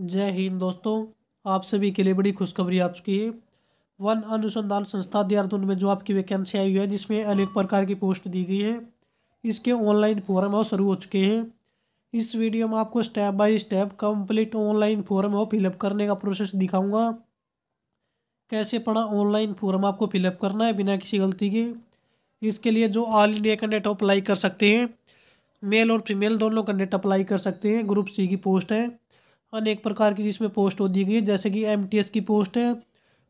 जय हिंद दोस्तों आप सभी के लिए बड़ी खुशखबरी आ चुकी है वन अनुसंधान संस्था देहरादून में जो आपकी वैकेंसी आई हुई है जिसमें अनेक प्रकार की पोस्ट दी गई है इसके ऑनलाइन फॉर्म और शुरू हो चुके हैं इस वीडियो में आपको step by step complete online form और फिलअप करने का प्रोसेस दिखाऊँगा कैसे पढ़ा ऑनलाइन फॉर्म आपको फिलअप करना है बिना किसी गलती के इसके लिए जो ऑल इंडिया कैंडिडेट अप्लाई कर सकते हैं मेल और फीमेल दोनों कैंडिडेट अप्लाई कर सकते हैं ग्रुप सी की पोस्ट है अनेक प्रकार की जिसमें पोस्ट दी गई है जैसे कि एम की पोस्ट है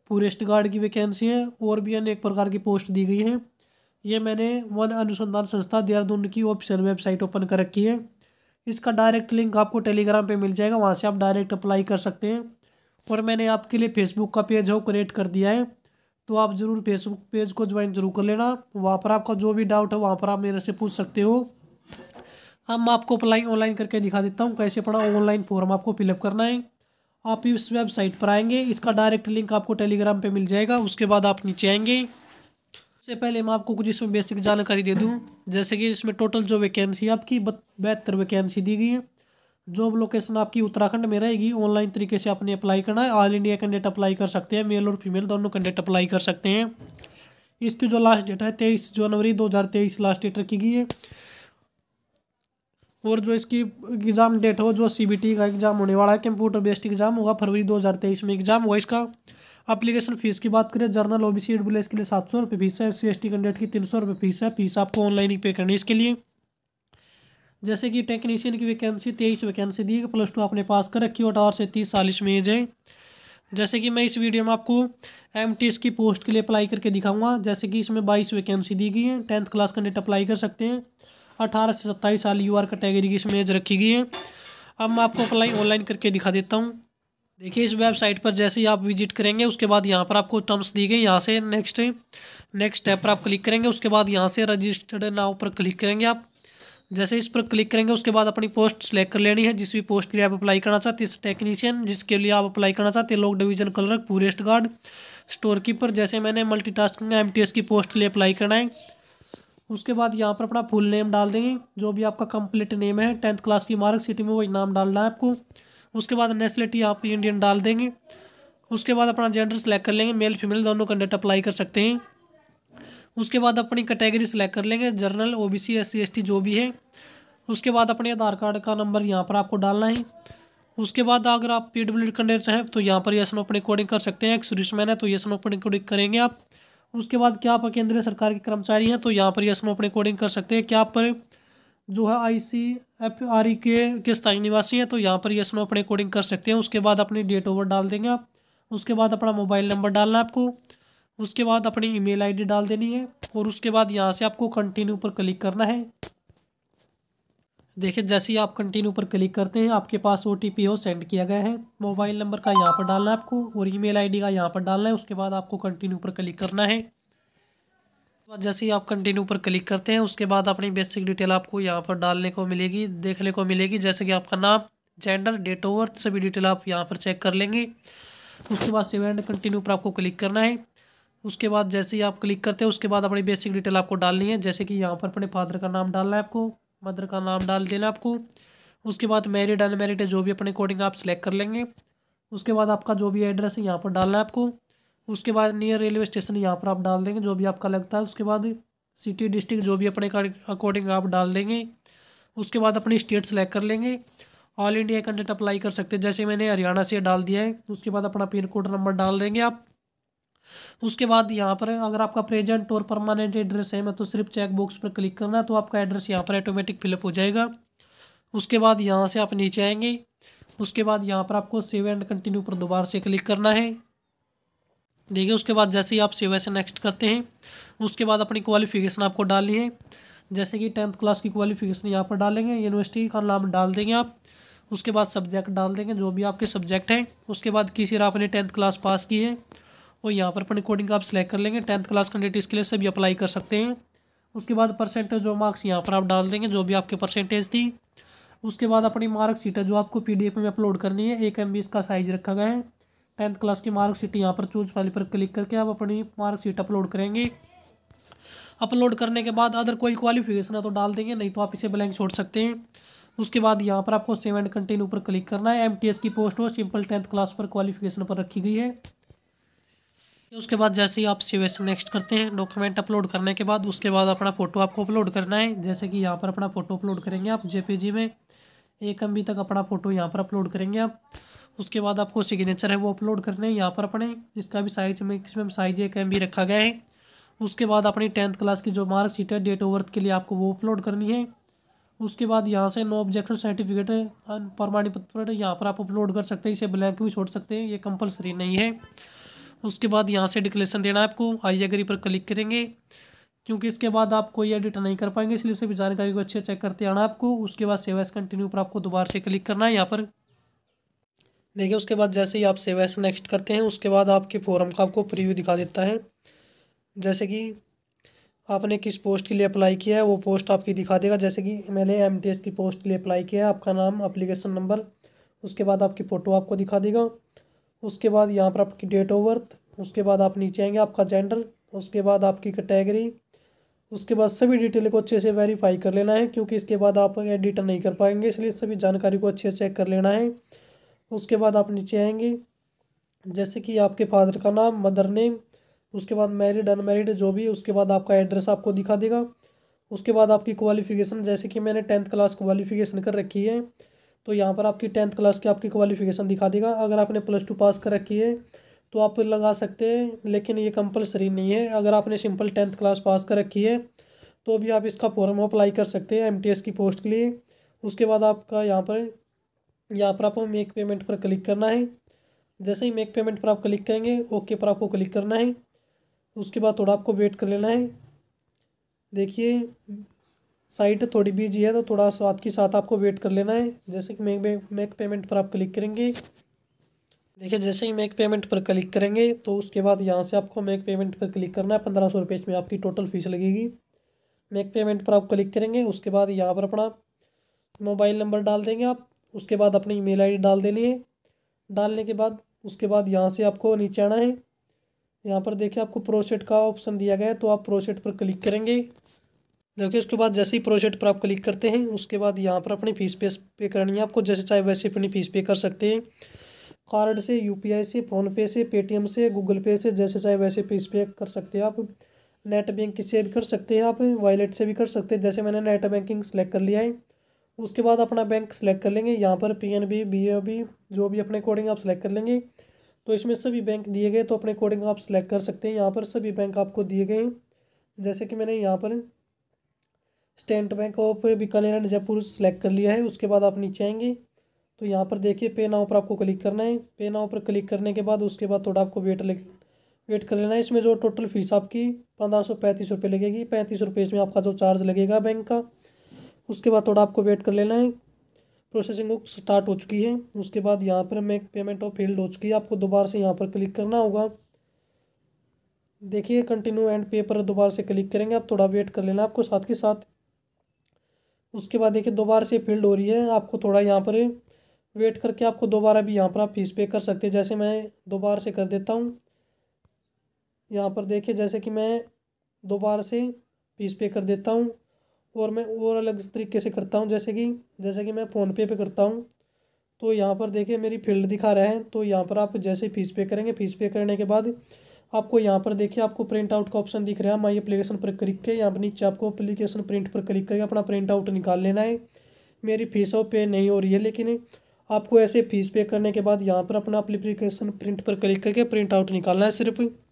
फॉरेस्ट गार्ड की वैकेंसी है और भी अनेक प्रकार की पोस्ट दी गई है ये मैंने वन अनुसंधान संस्था देहरादून की ऑफिशियल वेबसाइट ओपन कर रखी है इसका डायरेक्ट लिंक आपको टेलीग्राम पे मिल जाएगा वहाँ से आप डायरेक्ट अप्लाई कर सकते हैं और मैंने आपके लिए फेसबुक का पेज है क्रिएट कर दिया है तो आप ज़रूर फेसबुक पेज को ज्वाइन जरूर कर लेना वहाँ पर आपका जो भी डाउट है वहाँ पर आप मेरे से पूछ सकते हो अब मैं आपको अप्लाई ऑनलाइन करके दिखा देता हूँ कैसे पड़ा ऑनलाइन फॉर्म आपको फिलअप करना है आप इस वेबसाइट पर आएंगे इसका डायरेक्ट लिंक आपको टेलीग्राम पे मिल जाएगा उसके बाद आप नीचे आएंगे उससे पहले मैं आपको कुछ इसमें बेसिक जानकारी दे दूँ जैसे कि इसमें टोटल जो वैकेंसी आपकी बेहतर वैकेंसी दी गई है जॉब लोकेशन आपकी उत्तराखंड में रहेगी ऑनलाइन तरीके से आपने अप्लाई करना है ऑल इंडिया कैंडिडेट अप्लाई कर सकते हैं मेल और फीमेल दोनों कैंडिडेट अप्लाई कर सकते हैं इसकी जो लास्ट डेट है तेईस जनवरी 2023 लास्ट डेट रखी गई है और जो इसकी एग्ज़ाम डेट हो जो सी का एग्ज़ाम होने वाला है कंप्यूटर बेस्ड एग्ज़ाम होगा फरवरी 2023 में एग्ज़ाम हुआ इसका अप्लीकेशन फ़ीस की बात करें जर्नल ओ बी सी एडबुल के लिए सात सौ रुपये फीस है S C S T candidate की तीन सौ रुपये फीस है फीस आपको ऑनलाइन ही पे करनी है इसके लिए जैसे कि टेक्नीशियन की वैकेंसी तेईस वैकेंसी दी है प्लस टू आपने पास कर रखी हो अठारह से तीस चालीस में एज है जैसे कि मैं इस वीडियो में आपको एम की पोस्ट के लिए अप्लाई करके दिखाऊंगा जैसे कि इसमें बाईस वैकेंसी दी गई है टेंथ क्लास कैंडिडेट अप्लाई कर सकते हैं अठारह से सत्ताईस साल यू आर कैटेगरी की इसमें एज रखी गई है अब मैं आपको अप्लाई ऑनलाइन करके दिखा देता हूँ देखिए इस वेबसाइट पर जैसे ही आप विजिट करेंगे उसके बाद यहाँ पर आपको टर्म्स दी गई यहाँ से नेक्स्ट नेक्स्ट स्टेप पर आप क्लिक करेंगे उसके बाद यहाँ से रजिस्टर्ड नाव पर क्लिक करेंगे आप जैसे इस पर क्लिक करेंगे उसके बाद अपनी पोस्ट सेलेक्ट कर लेनी है जिस भी पोस्ट के लिए आप अप्लाई करना चाहते हैं टेक्नीशियन जिसके लिए आप अप्लाई करना चाहते हैं लोग डिवीजन कलर पूरेस्ट गार्ड स्टोर कीपर जैसे मैंने मल्टीटास्किंग एमटीएस की पोस्ट के लिए अप्लाई करना है उसके बाद यहाँ पर अपना फुल नेम डाल देंगे जो भी आपका कंप्लीट नेम है टेंथ क्लास की मार्कशीट में वही नाम डालना है आपको उसके बाद नेशनलिटी यहाँ पर इंडियन डाल देंगे उसके बाद अपना जेंडर सेलेक्ट कर लेंगे मेल फीमेल दोनों कैंडिडेट अप्लाई कर सकते हैं उसके बाद अपनी कैटेगरी सेलेक्ट कर लेंगे general O B C S C S T जो भी है उसके बाद अपने आधार कार्ड का नंबर यहाँ पर आपको डालना है उसके बाद अगर आप पी डब्ल्यू कैंडिडेट हैं तो यहाँ पर यह नो अपने कोडिंग कर सकते हैं एक मैन है तो यह सन ओपन कोडिंग करेंगे आप उसके बाद क्या आप केंद्रीय सरकार के कर्मचारी हैं तो यहाँ पर यस अपने कोडिंग कर सकते हैं क्या आप पर जो है आई सी एफ आर ई के के स्थायी निवासी हैं तो यहाँ पर यस नो अपने कोडिंग कर सकते हैं उसके बाद अपनी डेट ओवर डाल देंगे आप उसके बाद अपना मोबाइल नंबर डालना है आपको उसके बाद अपनी ईमेल आईडी डाल देनी है और उसके बाद यहाँ से आपको कंटिन्यू पर क्लिक करना है देखिए जैसे ही आप कंटिन्यू पर क्लिक करते हैं आपके पास ओ टी पी हो सेंड किया गया है मोबाइल नंबर का यहाँ पर डालना है आपको और ईमेल आईडी का यहाँ पर डालना है उसके बाद आपको कंटिन्यू पर क्लिक करना है जैसे ही आप कंटिन्यू पर क्लिक करते हैं उसके बाद अपनी बेसिक डिटेल आपको यहाँ पर डालने को मिलेगी देखने को मिलेगी जैसे कि आपका नाम जेंडर डेट ऑफ बर्थ सभी डिटेल आप यहाँ पर चेक कर लेंगे उसके बाद सेव एंड कंटिन्यू पर आपको क्लिक करना है उसके बाद जैसे ही आप क्लिक करते हैं उसके बाद अपनी बेसिक डिटेल आपको डालनी है जैसे कि यहाँ पर अपने फादर का नाम डालना है आपको मदर का नाम डाल देना आपको उसके बाद मैरिड अनमेरिड है जो भी अपने अकॉर्डिंग आप सिलेक्ट कर लेंगे उसके बाद आपका जो भी एड्रेस है यहाँ पर डालना है आपको उसके बाद नियर रेलवे स्टेशन यहाँ पर आप डाल देंगे जो भी आपका लगता है उसके बाद सिटी डिस्ट्रिक्ट जो भी अपने अकॉर्डिंग आप डाल देंगे उसके बाद अपनी स्टेट सेलेक्ट कर लेंगे ऑल इंडिया कंटेंट अप्लाई कर सकते हैं जैसे मैंने हरियाणा से डाल दिया है उसके बाद अपना पिन कोड नंबर डाल देंगे आप उसके बाद यहाँ पर अगर आपका प्रेजेंट और परमानेंट एड्रेस है मैं तो सिर्फ चेक बॉक्स पर क्लिक करना तो आपका एड्रेस यहाँ पर ऑटोमेटिक फिलअप हो जाएगा उसके बाद यहाँ से आप नीचे आएंगे उसके बाद यहाँ पर आपको सेव एंड कंटिन्यू पर दोबारा से क्लिक करना है देखिए उसके बाद जैसे ही आप सेव ऐसे नेक्स्ट करते हैं उसके बाद अपनी क्वालिफिकेशन आपको डालनी है जैसे कि टेंथ क्लास की क्वालिफिकेशन यहाँ पर डालेंगे यूनिवर्सिटी का नाम डाल देंगे आप उसके बाद सब्जेक्ट डाल देंगे जो भी आपके सब्जेक्ट हैं उसके बाद किसी आपने टेंथ क्लास पास की है और यहाँ पर अपन अकॉर्डिंग आप सिलेक्ट कर लेंगे टेंथ क्लास कैंडिडेट इसके लिए सभी अप्लाई कर सकते हैं उसके बाद परसेंटेज जो मार्क्स यहाँ पर आप डाल देंगे जो भी आपके परसेंटेज थी उसके बाद अपनी मार्कशीट है जो आपको पी में अपलोड करनी है एक एम इसका साइज रखा गया है टेंथ क्लास की मार्कशीट यहाँ पर चूज फाइल पर क्लिक करके आप अपनी मार्कशीट अपलोड करेंगे अपलोड करने के बाद अदर कोई क्वालिफिकेशन है तो डाल देंगे नहीं तो आप इसे ब्लैंक छोड़ सकते हैं उसके बाद यहाँ पर आपको सेव एंड कंटिन्यू पर क्लिक करना है एम की पोस्ट हो सिंपल टेंथ क्लास पर क्वालिफिकेशन पर रखी गई है उसके बाद जैसे ही आप सिवेशन नेक्स्ट करते हैं डॉक्यूमेंट अपलोड करने के बाद उसके बाद अपना फ़ोटो आपको अपलोड करना है जैसे कि यहाँ पर अपना फ़ोटो अपलोड करेंगे आप जेपीजी में एक एम तक अपना फ़ोटो यहाँ पर अपलोड करेंगे आप उसके बाद आपको सिग्नेचर है वो अपलोड करने हैं यहाँ पर अपने जिसका भी साइज मैक्सिमम साइज एक एम रखा गया है उसके बाद अपनी टेंथ क्लास की जो मार्कशीट है डेट ऑफ बर्थ के लिए आपको वो अपलोड करनी है उसके बाद यहाँ से नो ऑब्जेक्शन सर्टिफिकेट प्रमाणित पत्र यहाँ पर आप अपलोड कर सकते हैं इसे ब्लैंक भी छोड़ सकते हैं ये कंपलसरी नहीं है उसके बाद यहाँ से डिक्लेरेशन देना है आपको आई एग्री पर क्लिक करेंगे क्योंकि इसके बाद आप कोई एडिट नहीं कर पाएंगे इसलिए सभी जानकारी को अच्छे चेक करते आना आपको उसके बाद सेवा एस कंटिन्यू पर आपको दोबारा से क्लिक करना है यहाँ पर देखिए उसके बाद जैसे ही आप सेवा एस नेक्स्ट करते हैं उसके बाद आपके फॉरम का आपको प्रीव्यू दिखा देता है जैसे कि आपने किस पोस्ट के लिए अप्लाई किया है वो पोस्ट आपकी दिखा देगा जैसे कि मैंने एम की पोस्ट के लिए अप्लाई किया है आपका नाम अप्लीकेशन नंबर उसके बाद आपकी फ़ोटो आपको दिखा देगा उसके बाद यहाँ पर आपकी डेट ऑफ बर्थ उसके बाद आप नीचे आएंगे आपका जेंडर उसके बाद आपकी कैटेगरी उसके बाद सभी डिटेल को अच्छे से वेरीफाई कर लेना है क्योंकि इसके बाद आप एडिट नहीं कर पाएंगे इसलिए सभी जानकारी को अच्छे से चेक कर लेना है उसके बाद आप नीचे आएंगे जैसे कि आपके फादर का नाम मदर नेम उसके बाद मैरिड अनमेरिड जो भी उसके बाद आपका एड्रेस आपको दिखा देगा उसके बाद आपकी क्वालिफिकेशन जैसे कि मैंने टेंथ क्लास क्वालिफिकेशन कर रखी है तो यहाँ पर आपकी टेंथ क्लास की आपकी क्वालिफिकेशन दिखा देगा अगर आपने प्लस टू पास कर रखी है तो आप लगा सकते हैं लेकिन ये कंपलसरी नहीं है अगर आपने सिंपल टेंथ क्लास पास कर रखी है तो भी आप इसका फॉर्म अप्लाई कर सकते हैं एम की पोस्ट के लिए उसके बाद आपका यहाँ पर यहाँ पर आपको मेक पेमेंट पर क्लिक करना है जैसे ही मेक पेमेंट पर आप क्लिक करेंगे ओके पर आपको क्लिक करना है उसके बाद थोड़ा आपको वेट कर लेना है देखिए साइट थोड़ी बिजी है तो थोड़ा स्वाद के साथ आपको वेट कर लेना है जैसे कि मेक मेक पेमेंट पर आप क्लिक करेंगे देखिए जैसे ही मेक पेमेंट पर क्लिक करेंगे तो उसके बाद यहाँ से आपको मेक पेमेंट पर क्लिक करना है पंद्रह सौ रुपये में आपकी टोटल फीस लगेगी मेक पेमेंट पर आप क्लिक करेंगे उसके बाद यहाँ पर अपना मोबाइल नंबर डाल देंगे आप उसके बाद अपनी ईमेल आईडी डाल देनी है डालने के बाद उसके बाद यहाँ से आपको नीचे आना है यहाँ पर देखिए आपको प्रोसेट का ऑप्शन दिया गया है तो आप प्रोसेट पर क्लिक करेंगे देखिए उसके बाद जैसे ही प्रोजेक्ट पर आप क्लिक करते हैं उसके बाद यहाँ पर अपनी फ़ीस पे पे करनी है आपको जैसे चाहे वैसे अपनी फ़ीस पे कर सकते हैं कार्ड से आई से फ़ोनपे से पेटीएम से गूगल पे से जैसे चाहे वैसे फ़ीस पे कर सकते हैं आप नेट बैंकिंग से भी कर सकते हैं आप वॉलेट से भी कर सकते हैं जैसे मैंने नेट बैंकिंग सेलेक्ट कर लिया है उसके बाद अपना बैंक सेलेक्ट कर लेंगे यहाँ पर P N B B A B जो भी अपने अकॉर्डिंग आप सेलेक्ट कर लेंगे तो इसमें सभी बैंक दिए गए तो अपने अकॉर्डिंग आप सेलेक्ट कर सकते हैं यहाँ पर सभी बैंक आपको दिए गए हैं जैसे कि मैंने यहाँ पर State Bank of Bikaner and Jaipur select कर लिया है उसके बाद आप नीचे आएंगे तो यहाँ पर देखिए पे नाव पर आपको क्लिक करना है पे नाव पर क्लिक करने के बाद उसके बाद थोड़ा आपको वेट लग वेट कर लेना है इसमें जो टोटल फीस आपकी पंद्रह सौ पैंतीस रुपये लगेगी पैंतीस रुपये इसमें आपका जो चार्ज लगेगा बैंक का उसके बाद थोड़ा आपको वेट कर लेना है प्रोसेसिंग बुक स्टार्ट हो चुकी है उसके बाद यहाँ पर मैं पेमेंट ऑफ फील्ड हो चुकी है आपको दोबारा से यहाँ पर क्लिक करना होगा देखिए कंटिन्यू एंड पेपर दोबारा से क्लिक करेंगे आप थोड़ा वेट कर लेना आपको साथ के साथ उसके बाद देखिए दोबारा से फील्ड हो रही है आपको थोड़ा यहाँ पर वेट करके आपको दोबारा भी यहाँ पर आप फीस पे कर सकते हैं जैसे मैं दोबारा से कर देता हूँ यहाँ पर देखिए जैसे कि मैं दोबारा से फीस पे कर देता हूँ और मैं और अलग तरीके से करता हूँ जैसे कि जैसे कि मैं फ़ोनपे पर करता हूँ तो यहाँ पर देखिए मेरी फील्ड दिखा रहा है तो यहाँ पर आप जैसे फीस पे करेंगे फीस पे करने के बाद आपको यहाँ पर देखिए आपको प्रिंट आउट का ऑप्शन दिख रहा है माई अप्लीकेशन पर क्लिक के यहाँ पर नीचे आपको अप्लीकेशन प्रिंट पर क्लिक करके अपना प्रिंट आउट निकाल लेना है मेरी फीस वो पे नहीं हो रही है लेकिन आपको ऐसे फीस पे करने के बाद यहाँ पर अपना अप्लीकेशन प्रिंट पर क्लिक करके प्रिंट आउट निकालना है सिर्फ